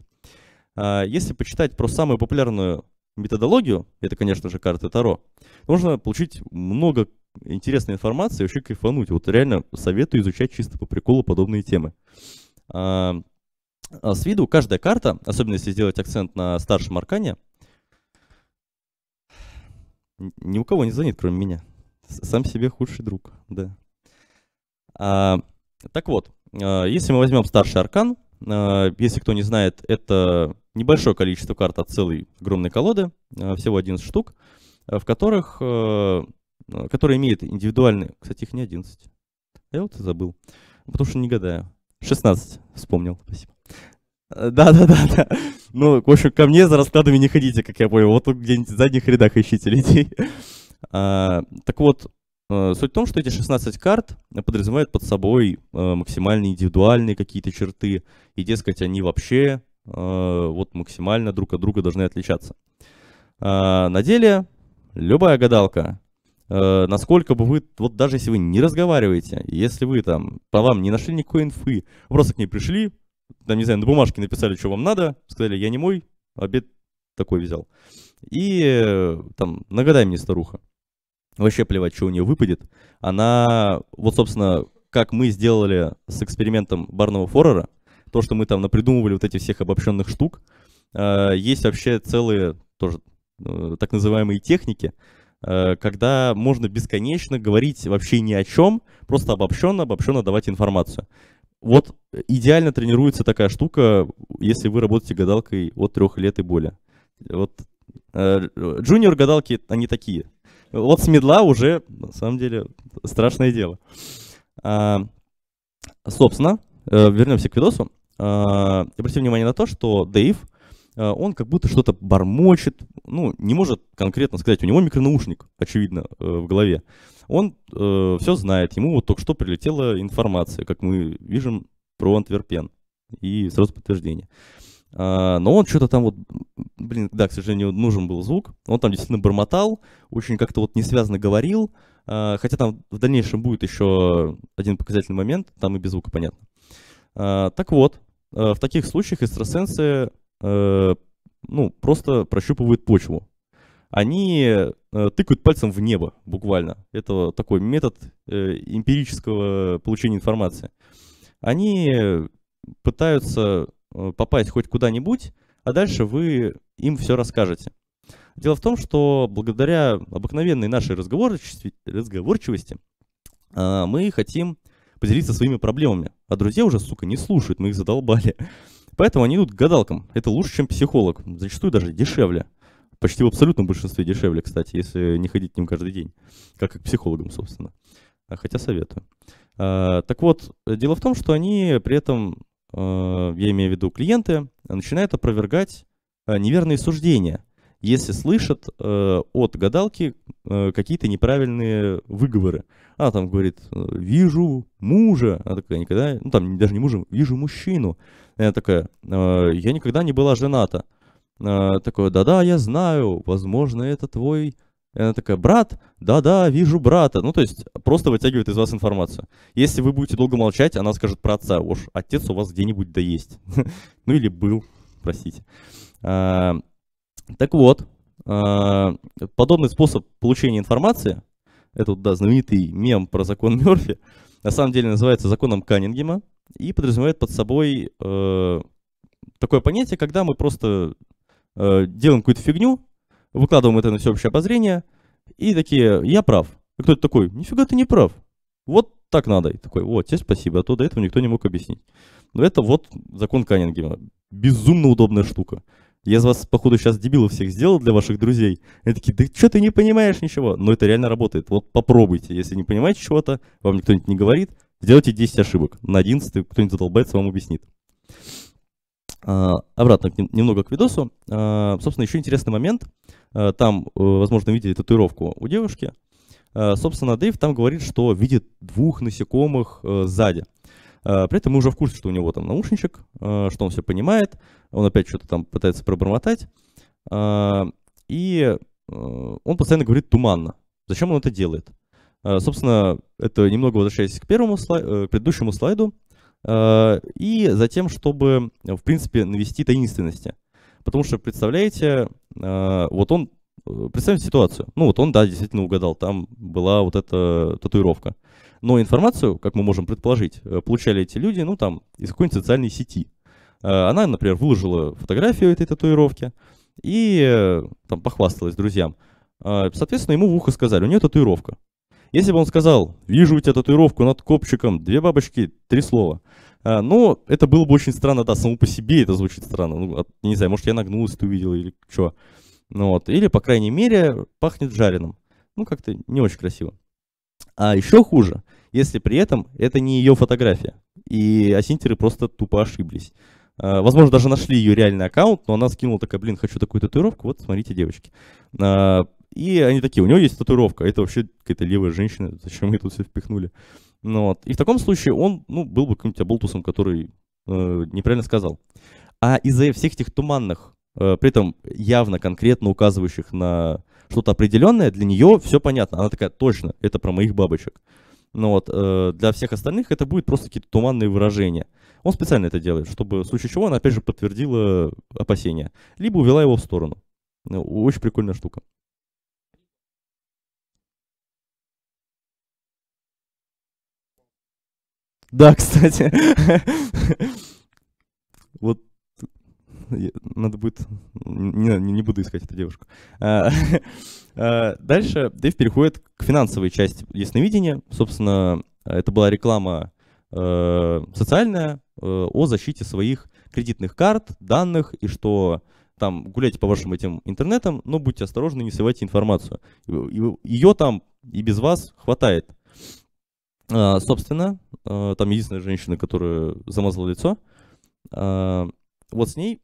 Э, если почитать про самую популярную методологию, это, конечно же, карты Таро, можно получить много интересной информации, и вообще кайфануть. Вот реально советую изучать чисто по приколу подобные темы. А, а с виду каждая карта, особенно если сделать акцент на старшем аркане, ни у кого не звонит, кроме меня. Сам себе худший друг, да. А, так вот, а, если мы возьмем старший аркан, а, если кто не знает, это небольшое количество карт от целой огромной колоды, а, всего 11 штук, в которых, которые имеют индивидуальные... Кстати, их не 11. Я вот и забыл, потому что не гадаю. 16 вспомнил, спасибо. Да-да-да. Ну, в общем, ко мне за раскладами не ходите, как я понял. Вот где-нибудь в задних рядах ищите людей. А, так вот, э, Суть в том, что эти 16 карт подразумевают под собой э, максимально индивидуальные какие-то черты, и, дескать, они вообще э, вот максимально друг от друга должны отличаться. А, на деле, любая гадалка, насколько бы вы, вот даже если вы не разговариваете, если вы там, по вам не нашли никакой инфы, просто к ней пришли, там, не знаю, на бумажке написали, что вам надо, сказали, я не мой, обед такой взял. И там, нагадай мне, старуха вообще плевать, что у нее выпадет. Она, вот, собственно, как мы сделали с экспериментом барного форора, то, что мы там напридумывали вот этих всех обобщенных штук, э, есть вообще целые тоже э, так называемые техники, э, когда можно бесконечно говорить вообще ни о чем, просто обобщенно, обобщенно давать информацию. Вот идеально тренируется такая штука, если вы работаете гадалкой от трех лет и более. Вот джуниор гадалки, они такие. Вот с медла уже, на самом деле, страшное дело. А, собственно, э, вернемся к видосу. А, обратим внимание на то, что Дэйв, э, он как будто что-то бормочет, ну, не может конкретно сказать, у него микронаушник, очевидно, э, в голове. Он э, все знает, ему вот только что прилетела информация, как мы видим, про Антверпен, и сразу подтверждение. А, но он что-то там вот, блин, да, к сожалению, нужен был звук. Он там действительно бормотал, очень как-то вот не несвязно говорил. А, хотя там в дальнейшем будет еще один показательный момент, там и без звука понятно. А, так вот, а, в таких случаях экстрасенсы э, ну, просто прощупывают почву. Они э, тыкают пальцем в небо, буквально. Это такой метод э, эмпирического получения информации. Они пытаются Э, попасть хоть куда-нибудь, а дальше вы им все расскажете. Дело в том, что благодаря обыкновенной нашей разговорчивости, разговорчивости мы хотим поделиться своими проблемами. А друзья уже, сука, не слушают, мы их задолбали. [LAUGHS] Поэтому они идут к гадалкам. Это лучше, чем психолог. Зачастую даже дешевле. Почти в абсолютном большинстве дешевле, кстати, если не ходить к ним каждый день. Как и к психологам, собственно. А хотя советую. А, так вот, дело в том, что они при этом Э, я имею в виду клиенты, начинают опровергать э, неверные суждения, если слышат э, от гадалки какие-то неправильные выговоры. Она там говорит, вижу мужа, она такая, никогда, ну там даже не мужа, вижу мужчину. она такая, я никогда не была жената. Э, такое, да-да, я знаю, возможно, это твой и она такая, брат, да-да, вижу брата. Ну, то есть, просто вытягивает из вас информацию. Если вы будете долго молчать, она скажет про отца. Уж отец у вас где-нибудь да есть. [LAUGHS] ну, или был, простите. А, так вот, а, подобный способ получения информации, это, да, знаменитый мем про закон Мерфи, на самом деле называется законом Каннингема и подразумевает под собой э, такое понятие, когда мы просто э, делаем какую-то фигню, выкладываем это на всеобщее обозрение, и такие, я прав. И кто-то такой, нифига ты не прав. Вот так надо. И такой, вот, тебе спасибо, а то до этого никто не мог объяснить. Но это вот закон Каннингема. Безумно удобная штука. Я из вас, походу, сейчас дебилов всех сделал для ваших друзей. Они такие, да что ты не понимаешь ничего? Но это реально работает. Вот попробуйте. Если не понимаете чего-то, вам никто не говорит, сделайте 10 ошибок. На 11 кто-нибудь задолбается, вам объяснит. А, обратно немного к видосу. А, собственно, еще интересный момент – Э, там, э, возможно, видели татуировку у девушки. Э, собственно, Дэйв там говорит, что видит двух насекомых сзади. При этом мы уже в курсе, что у него там наушничек, что он все понимает. Он опять что-то там пытается пробормотать. И он постоянно говорит туманно. Зачем он это делает? Собственно, это немного возвращаясь к первому слайду, к предыдущему слайду, и затем, чтобы, в принципе, навести таинственности. Потому что, представляете, э, вот он, э, представьте ситуацию. Ну вот он, да, действительно угадал, там была вот эта татуировка. Но информацию, как мы можем предположить, э, получали эти люди, ну там, из какой-нибудь социальной сети. Она, например, выложила фотографию этой татуировки и там похвасталась друзьям. Соответственно, ему в ухо сказали, у нее татуировка. Если бы он сказал, вижу у тебя татуировку над копчиком, две бабочки, три слова – а, но это было бы очень странно, да, само по себе это звучит странно. Ну, а, не знаю, может, я нагнулся ты увидел или что. Ну, вот. Или, по крайней мере, пахнет жареным. Ну, как-то не очень красиво. А еще хуже, если при этом это не ее фотография. И асинтеры просто тупо ошиблись. А, возможно, даже нашли ее реальный аккаунт, но она скинула такая, блин, хочу такую татуировку, вот, смотрите, девочки. А, и они такие, у нее есть татуировка, это вообще какая-то левая женщина, зачем мы тут все впихнули? Ну, вот. И в таком случае он ну, был бы каким-то болтусом, который э, неправильно сказал. А из-за всех этих туманных, э, при этом явно конкретно указывающих на что-то определенное, для нее все понятно. Она такая, точно, это про моих бабочек. Но ну вот э, для всех остальных это будет просто какие-то туманные выражения. Он специально это делает, чтобы в случае чего она опять же подтвердила опасения. Либо увела его в сторону. Ну, очень прикольная штука. Да, кстати. Вот надо будет... Не, буду искать эту девушку. А, а, дальше Дэйв переходит к финансовой части ясновидения. Собственно, это была реклама э, социальная э, о защите своих кредитных карт, данных, и что там гуляйте по вашим этим интернетам, но будьте осторожны, не сливайте информацию. Ее там и без вас хватает. А, собственно, а, там единственная женщина, которая замазала лицо. А, вот с ней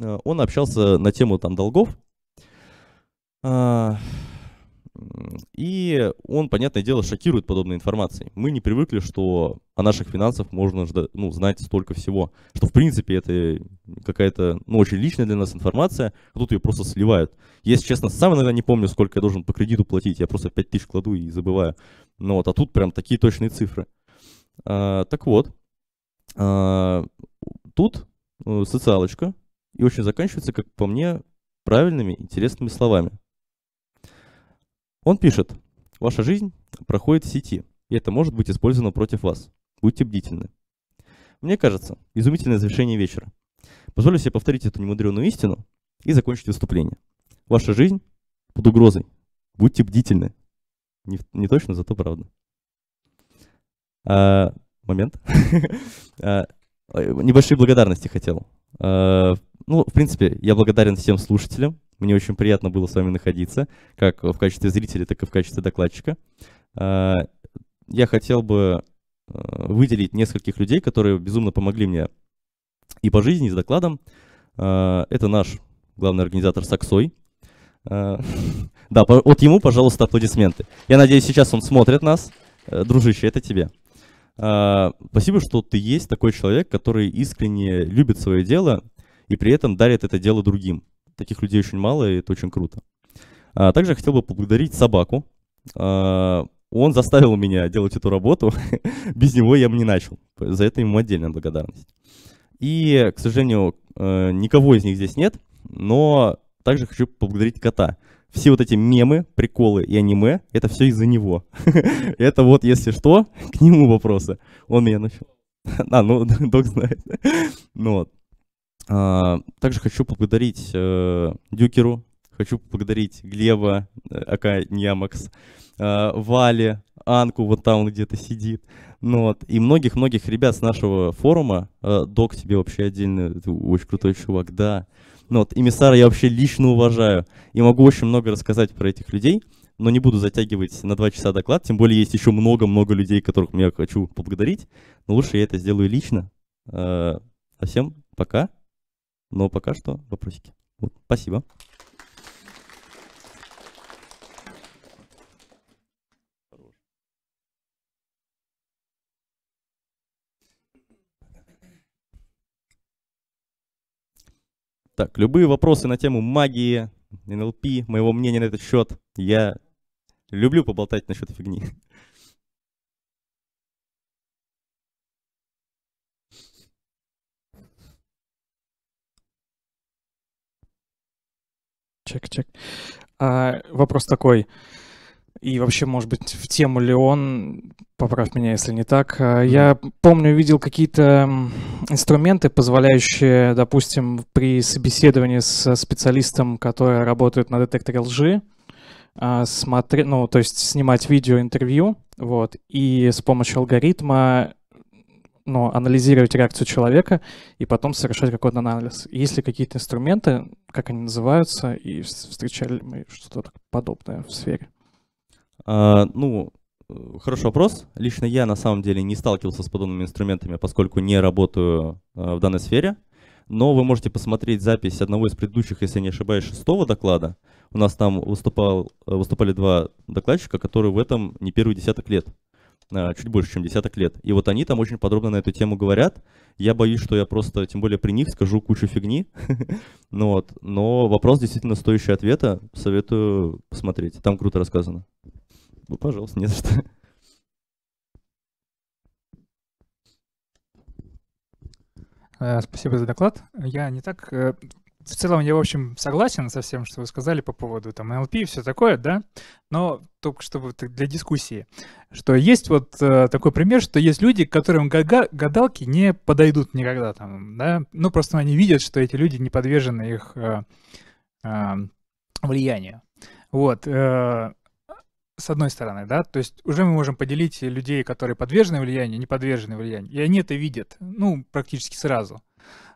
он общался на тему там долгов. И он, понятное дело, шокирует подобной информацией. Мы не привыкли, что о наших финансах можно ждать, ну, знать столько всего. Что, в принципе, это какая-то ну, очень личная для нас информация, а тут ее просто сливают. Если честно, сам иногда не помню, сколько я должен по кредиту платить. Я просто 5 тысяч кладу и забываю. Ну вот, а тут прям такие точные цифры. А, так вот, а, тут э, социалочка и очень заканчивается, как по мне, правильными интересными словами. Он пишет, ваша жизнь проходит в сети, и это может быть использовано против вас. Будьте бдительны. Мне кажется, изумительное завершение вечера. Позволю себе повторить эту немудреную истину и закончить выступление. Ваша жизнь под угрозой. Будьте бдительны. Не, не точно, зато правда. А, момент. [LAUGHS] А, э, небольшие благодарности хотел. А, ну, в принципе, я благодарен всем слушателям, мне очень приятно было с вами находиться, как в качестве зрителя, так и в качестве докладчика. А, я хотел бы э, выделить нескольких людей, которые безумно помогли мне и по жизни, и с докладом. А, это наш главный организатор Саксой. А, [LAUGHS] да, вот ему, пожалуйста, аплодисменты. Я надеюсь, сейчас он смотрит нас. Э, дружище, это тебе. Спасибо, что ты есть такой человек, который искренне любит свое дело и при этом дарит это дело другим. Таких людей очень мало, и это очень круто. А, также я хотел бы поблагодарить собаку. А, он заставил меня делать эту работу. [LAUGHS] Без него я бы не начал. За это ему отдельная благодарность. И, к сожалению, э, никого из них здесь нет, но также хочу поблагодарить кота. Все вот эти мемы, приколы и аниме, это все из-за него. [LAUGHS] это вот, если что, [LAUGHS] к нему вопросы. Он меня начал. а, ну, док знает. ну вот. А, также хочу поблагодарить э, Дюкеру, хочу поблагодарить Глеба, э, Ака Ньямакс, э, Вали, Анку, вот там он где-то сидит. Ну, вот. И многих-многих ребят с нашего форума. Док тебе вообще отдельно, очень крутой чувак, да. Ну, вот. И Миссара я вообще лично уважаю. И могу очень много рассказать про этих людей но не буду затягивать на два часа доклад, тем более есть еще много-много людей, которых я хочу поблагодарить, но лучше я это сделаю лично. А всем пока. Но пока что вопросики. Вот. Спасибо. Так, любые вопросы на тему магии, НЛП, моего мнения на этот счет, я люблю поболтать насчет фигни. Чек, чек. А, вопрос такой. И вообще, может быть, в тему ли он, поправь меня, если не так. А, я помню, видел какие-то инструменты, позволяющие, допустим, при собеседовании с специалистом, который работает на детекторе лжи, а, смотреть, ну, то есть снимать видео интервью, вот, и с помощью алгоритма ну, анализировать реакцию человека и потом совершать какой-то анализ. Есть ли какие-то инструменты, как они называются, и встречали мы что-то подобное в сфере? А, ну, э, хороший вопрос. Лично я на самом деле не сталкивался с подобными инструментами, поскольку не работаю а, в данной сфере. Но вы можете посмотреть запись одного из предыдущих, если не ошибаюсь, шестого доклада. У нас там выступал, э, выступали два докладчика, которые в этом не первый десяток лет. А, чуть больше, чем десяток лет. И вот они там очень подробно на эту тему говорят. Я боюсь, что я просто, тем более при них, скажу кучу фигни. [LAUGHS] ну вот. Но вопрос действительно стоящий ответа. Советую посмотреть. Там круто рассказано. Ну, пожалуйста, не за что. [LAUGHS] А, спасибо за доклад. Я не так э, в целом я, в общем, согласен со всем, что вы сказали по поводу там НЛП и все такое, да, но только чтобы для дискуссии, что есть вот э, такой пример, что есть люди, к которым гадалки не подойдут никогда там, да, ну просто они видят, что эти люди не подвержены их э, э, влиянию. Вот, э, с одной стороны, да, то есть уже мы можем поделить людей, которые подвержены влиянию, не подвержены влиянию, и они это видят, ну, практически сразу.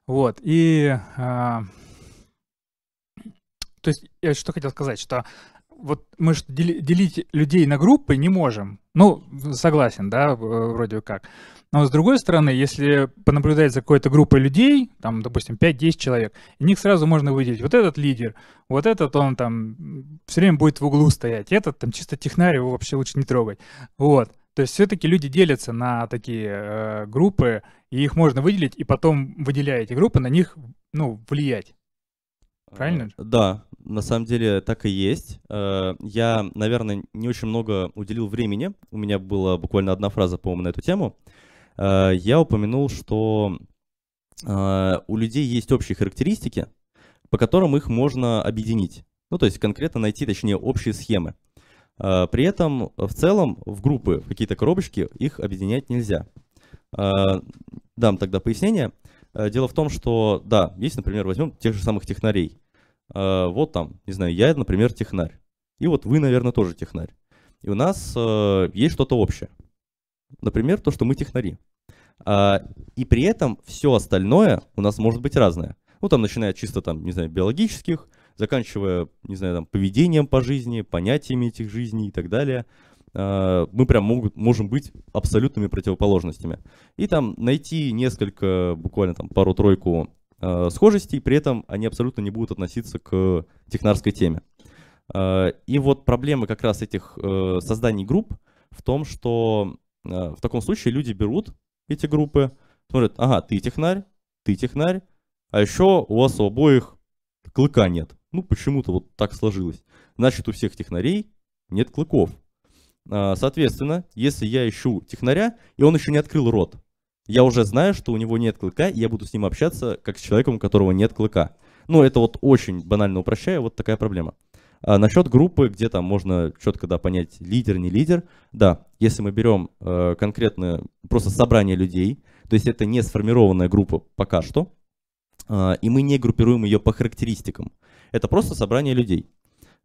Вот, и э, то есть я что хотел сказать, что вот мы что делить людей на группы не можем. Ну, согласен, да, вроде как. Но с другой стороны, если понаблюдать за какой-то группой людей, там, допустим, 5-10 человек, и них сразу можно выделить. Вот этот лидер, вот этот он там все время будет в углу стоять, этот там чисто технарь, его вообще лучше не трогать. Вот. То есть все-таки люди делятся на такие э, группы, и их можно выделить, и потом, выделяя эти группы, на них, ну, влиять. Правильно? А, да, на самом деле так и есть. Э, я, наверное, не очень много уделил времени. У меня была буквально одна фраза, по-моему, на эту тему. Э, я упомянул, что э, у людей есть общие характеристики, по которым их можно объединить. Ну, то есть конкретно найти, точнее, общие схемы. При этом в целом в группы, в какие-то коробочки их объединять нельзя. Дам тогда пояснение. Дело в том, что, да, есть, например, возьмем тех же самых технарей – э, вот там, не знаю, я, например, технарь. И вот вы, наверное, тоже технарь. И у нас э, есть что-то общее. Например, то, что мы технари. Э, и при этом все остальное у нас может быть разное. Ну, там, начиная чисто, там, не знаю, биологических, заканчивая, не знаю, там, поведением по жизни, понятиями этих жизней и так далее а, мы прям могут, можем быть абсолютными противоположностями. И там найти несколько, буквально там пару-тройку э, схожестей, при этом они абсолютно не будут относиться к технарской теме. Э, и вот проблема как раз этих э, созданий групп в том, что э, в таком случае люди берут эти группы, смотрят, ага, ты технарь, ты технарь, а еще у вас у обоих клыка нет. Ну, почему-то вот так сложилось. Значит, у всех технарей нет клыков. Соответственно, если я ищу технаря, и он еще не открыл рот, я уже знаю, что у него нет клыка, и я буду с ним общаться как с человеком, у которого нет клыка. Ну, это вот очень банально упрощая, вот такая проблема. А насчет группы, где там можно четко да, понять, лидер, не лидер, да, если мы берем э, конкретно просто собрание людей, то есть это не сформированная группа пока что, э, и мы не группируем ее по характеристикам. Это просто собрание людей.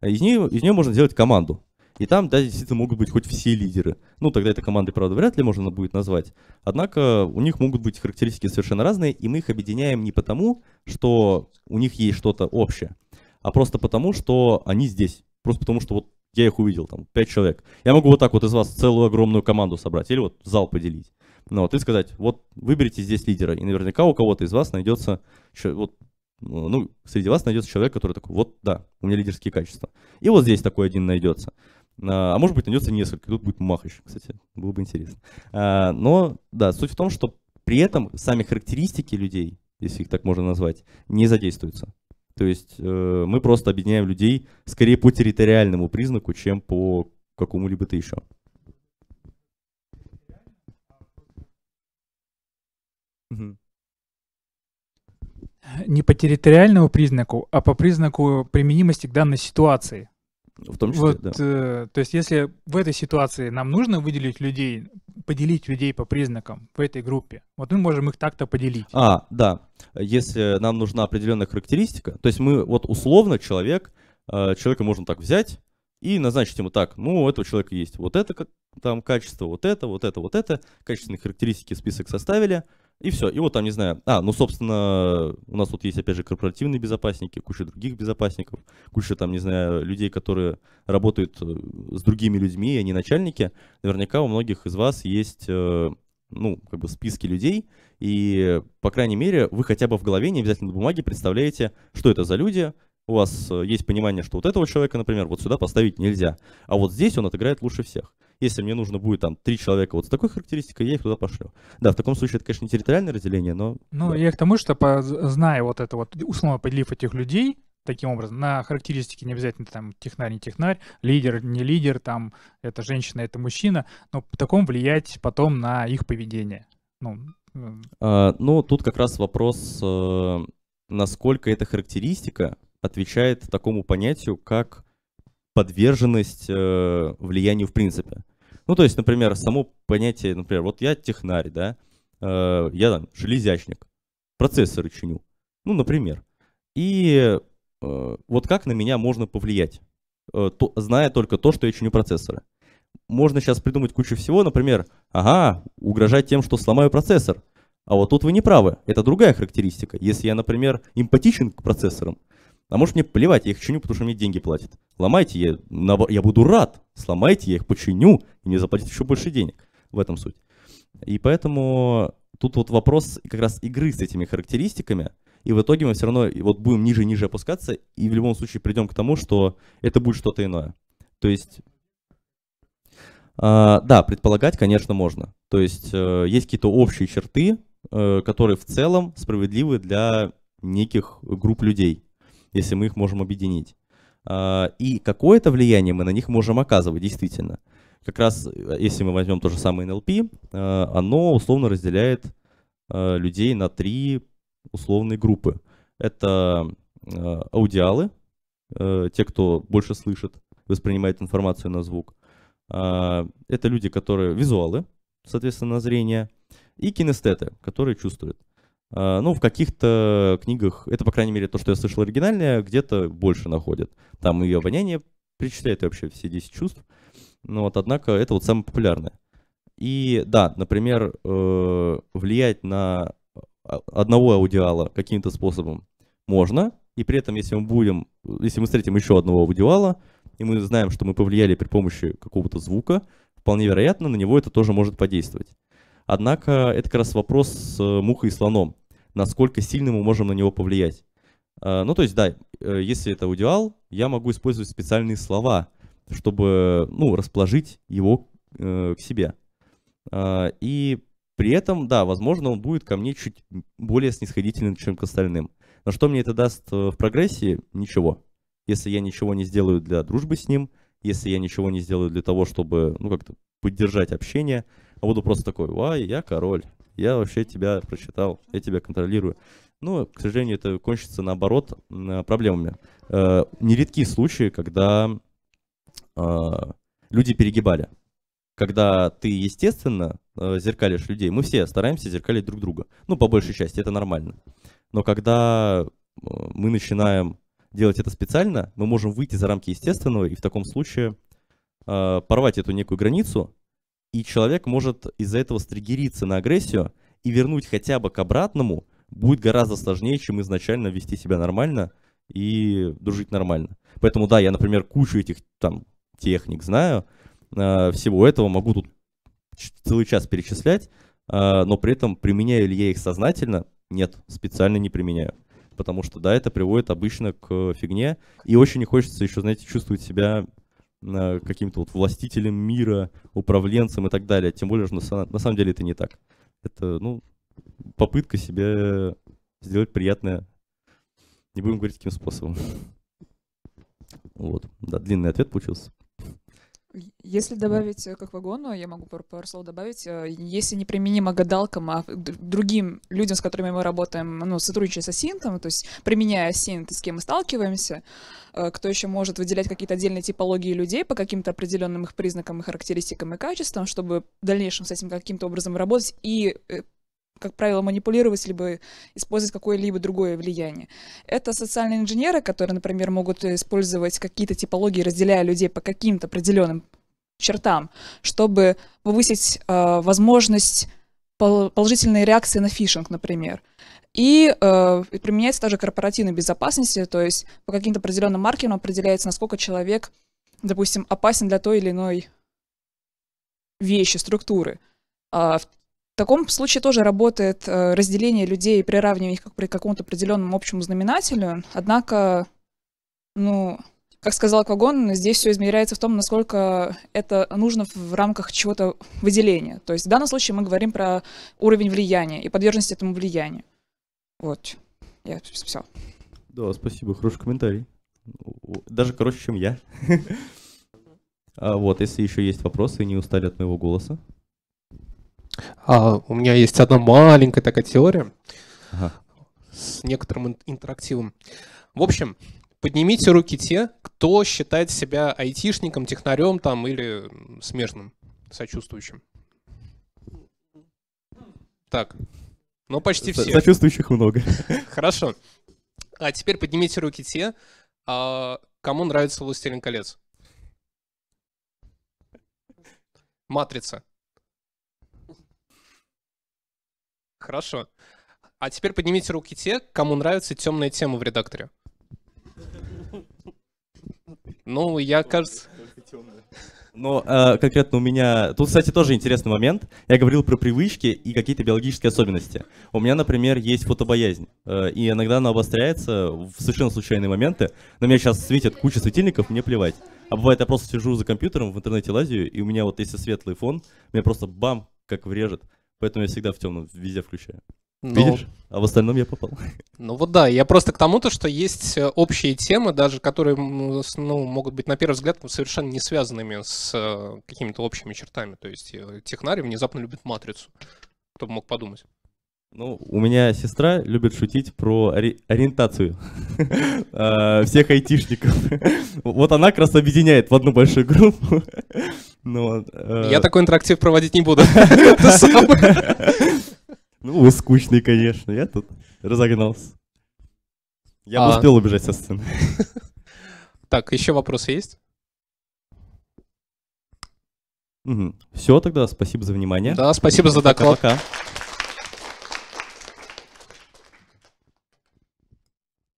Из нее, из нее можно сделать команду. И там, да, действительно могут быть хоть все лидеры. Ну, тогда это команды, правда, вряд ли можно будет назвать. Однако у них могут быть характеристики совершенно разные, и мы их объединяем не потому, что у них есть что-то общее, а просто потому, что они здесь. Просто потому, что вот я их увидел, там, пять человек. Я могу вот так вот из вас целую огромную команду собрать, или вот зал поделить. Ну, вот, и сказать, вот выберите здесь лидера, и наверняка у кого-то из вас найдется, вот ну, среди вас найдется человек, который такой, вот, да, у меня лидерские качества. И вот здесь такой один найдется. А, а может быть, найдется несколько. Тут будет Махач, кстати, было бы интересно. А, но, да, суть в том, что при этом сами характеристики людей, если их так можно назвать, не задействуются. То есть э, мы просто объединяем людей скорее по территориальному признаку, чем по какому-либо-то еще. Не по территориальному признаку, а по признаку применимости к данной ситуации. В том числе, вот, да. э, то есть если в этой ситуации нам нужно выделить людей, поделить людей по признакам в этой группе, вот мы можем их так-то поделить. А, да. Если нам нужна определенная характеристика, то есть мы вот условно человек, э, человека можно так взять и назначить ему так, ну, у этого человека есть вот это как, там качество, вот это, вот это, вот это, качественные характеристики список составили – и все, и вот там, не знаю, а, ну, собственно, у нас тут есть, опять же, корпоративные безопасники, куча других безопасников, куча, там, не знаю, людей, которые работают э, с другими людьми, и они начальники. Наверняка у многих из вас есть, э, ну, как бы списки людей, и, по крайней мере, вы хотя бы в голове, не обязательно на бумаге, представляете, что это за люди, у вас э, есть понимание, что вот этого человека, например, вот сюда поставить нельзя, а вот здесь он отыграет лучше всех если мне нужно будет там три человека вот с такой характеристикой, я их туда пошлю. Да, в таком случае это, конечно, не территориальное разделение, но... Ну, да. я к тому, что, по, зная вот это вот, условно подлив этих людей, таким образом, на характеристики не обязательно там технарь, не технарь, лидер, не лидер, там, это женщина, это мужчина, но в таком влиять потом на их поведение. Ну, а, ну тут как раз вопрос, э, насколько эта характеристика отвечает такому понятию, как подверженность э, влиянию в принципе. Ну, то есть, например, само понятие, например, вот я технарь, да, э, я там железячник, процессоры чиню, ну, например. И э, вот как на меня можно повлиять, э, то, зная только то, что я чиню процессоры. Можно сейчас придумать кучу всего, например, ага, угрожать тем, что сломаю процессор. А вот тут вы не правы, это другая характеристика. Если я, например, эмпатичен к процессорам, а может мне плевать, я их чиню, потому что мне деньги платят. Ломайте, я, я буду рад. Сломайте, я их починю, и мне заплатят еще больше денег. В этом суть. И поэтому тут вот вопрос как раз игры с этими характеристиками. И в итоге мы все равно вот будем ниже ниже опускаться, и в любом случае придем к тому, что это будет что-то иное. То есть Uh, да, предполагать, конечно, можно. То есть uh, есть какие-то общие черты, uh, которые в целом справедливы для неких групп людей если мы их можем объединить. А, и какое-то влияние мы на них можем оказывать, действительно. Как раз, э, если мы возьмем то же самое НЛП, э, оно условно разделяет э, людей на три условные группы. Это аудиалы, те, кто больше слышит, воспринимает информацию на звук. А, это люди, которые визуалы, соответственно, на зрение, и кинестеты, которые чувствуют. Э, ну, в каких-то книгах, это, по крайней мере, то, что я слышал оригинальное, где-то больше находят. Там и обоняние перечисляет и вообще все 10 чувств. Но ну, вот, однако, это вот самое популярное. И да, например, э, влиять на одного аудиала каким-то способом можно, и при этом, если мы будем, если мы встретим еще одного аудиала, и мы знаем, что мы повлияли при помощи какого-то звука, вполне вероятно, на него это тоже может подействовать. Однако это как раз вопрос с э, мухой и слоном, насколько сильно мы можем на него повлиять. Э, ну, то есть, да, э, если это аудиал, я могу использовать специальные слова, чтобы, ну, расположить его к себе. и при этом, да, возможно, он будет ко мне чуть более снисходительным, чем к остальным. Но что мне это даст в прогрессии? Ничего. Если я ничего не сделаю для дружбы с ним, если я ничего не сделаю для того, чтобы, ну, как-то поддержать общение, а буду просто такой, вай, я король, я вообще тебя прочитал, я тебя контролирую. Но, ну, к сожалению, это кончится наоборот проблемами. Э, нередки случаи, когда э, люди перегибали. Когда ты, естественно, э, зеркалишь людей. Мы все стараемся зеркалить друг друга. Ну, по большей части, это нормально. Но когда э, мы начинаем делать это специально, мы можем выйти за рамки естественного и в таком случае э, порвать эту некую границу и человек может из-за этого стригериться на агрессию и вернуть хотя бы к обратному будет гораздо сложнее, чем изначально вести себя нормально и дружить нормально. Поэтому да, я, например, кучу этих там техник знаю, а, всего этого могу тут целый час перечислять, а, но при этом применяю ли я их сознательно? Нет, специально не применяю. Потому что да, это приводит обычно к фигне, и очень не хочется еще, знаете, чувствовать себя Э, каким-то вот властителем мира, управленцем и так далее. Тем более, что на, на самом деле это не так. Это, ну, попытка себе сделать приятное. Не будем говорить, каким способом. [LAUGHS] Вот, да, длинный ответ получился. Если добавить э, как вагону, я могу пару, пару слов добавить. Э, если не применимо гадалкам, а э, другим людям, с которыми мы работаем, ну, сотрудничая со синтом, то есть применяя синт, с кем мы сталкиваемся, кто еще может выделять какие-то отдельные типологии людей по каким-то определенным их признакам и характеристикам и качествам, чтобы в дальнейшем с этим каким-то образом работать и как правило, манипулировать, либо использовать какое-либо другое влияние. Это социальные инженеры, которые, например, могут использовать какие-то типологии, разделяя людей по каким-то определенным чертам, чтобы повысить э, возможность положительной реакции на фишинг, например. И э, применяется также корпоративной безопасности, э, то есть по каким-то определенным маркерам определяется, насколько человек, допустим, опасен для той или иной вещи, структуры. Uh, в таком случае тоже работает э, разделение людей и приравнивание их к какому-то определенному общему знаменателю. Однако, ну, как сказал Квагон, здесь все измеряется в том, насколько это нужно в рамках чего-то выделения. То есть в данном случае мы говорим про уровень влияния и подверженность этому влиянию. Вот. Я все. Да, спасибо. Хороший комментарий. Даже короче, чем я. [LAUGHS] А вот, если еще есть вопросы, не устали от моего голоса. А, у меня есть одна маленькая такая теория ага. с некоторым интерактивом. В общем, поднимите руки те, кто считает себя айтишником, технарем там или смежным, сочувствующим. Так, ну почти все. Сочувствующих много. [LAUGHS] Хорошо. А теперь поднимите руки те, а, кому нравится «Властелин колец». «Матрица». Хорошо. А теперь поднимите руки те, кому нравится темная тема в редакторе. Ну, я, кажется... Но э, конкретно у меня... Тут, кстати, тоже интересный момент. Я говорил про привычки и какие-то биологические особенности. У меня, например, есть фотобоязнь. Э, и иногда она обостряется в совершенно случайные моменты. На меня сейчас светят куча светильников, мне плевать. А бывает, я просто сижу за компьютером, в интернете лазию, и у меня вот если светлый фон, меня просто бам, как врежет. Поэтому я всегда в темном везде включаю. Но... Ну, Видишь? А в остальном я попал. [LAUGHS] Ну вот да, я просто к тому-то, что есть э, общие темы, даже которые ну, ну, могут быть на первый взгляд ну, совершенно не связанными с э, какими-то общими чертами. То есть э, технарь внезапно любит матрицу. Кто бы мог подумать. Ну, у меня сестра любит шутить про ори- ориентацию [LAUGHS] а, всех айтишников. [LAUGHS] Вот она как раз объединяет в одну большую группу. [LAUGHS] Ну, э. Я такой интерактив проводить не буду. Ну, вы скучный, конечно. Я тут разогнался. Я бы а. успел убежать со сцены. Так, еще вопросы есть? Все тогда, спасибо за внимание. Да, спасибо за доклад. Пока.